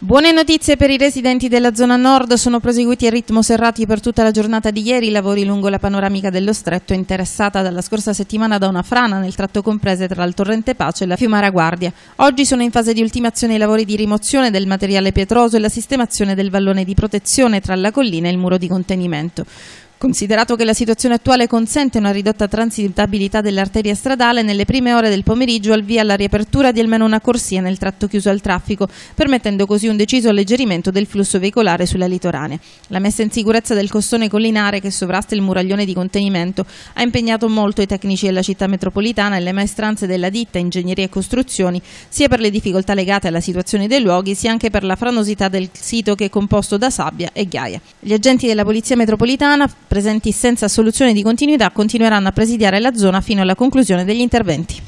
Buone notizie per i residenti della zona nord, sono proseguiti a ritmo serrati per tutta la giornata di ieri i lavori lungo la panoramica dello stretto interessata dalla scorsa settimana da una frana nel tratto comprese tra il torrente Pace e la Fiumara Guardia. Oggi sono in fase di ultimazione i lavori di rimozione del materiale pietroso e la sistemazione del vallone di protezione tra la collina e il muro di contenimento. Considerato che la situazione attuale consente una ridotta transitabilità dell'arteria stradale, nelle prime ore del pomeriggio al via la riapertura di almeno una corsia nel tratto chiuso al traffico, permettendo così un deciso alleggerimento del flusso veicolare sulla litoranea. La messa in sicurezza del costone collinare che sovrasta il muraglione di contenimento ha impegnato molto i tecnici della città metropolitana e le maestranze della ditta Ingegneria e Costruzioni, sia per le difficoltà legate alla situazione dei luoghi, sia anche per la franosità del sito che è composto da sabbia e ghiaia. Gli agenti della Polizia Metropolitana presenti senza soluzione di continuità continueranno a presidiare la zona fino alla conclusione degli interventi.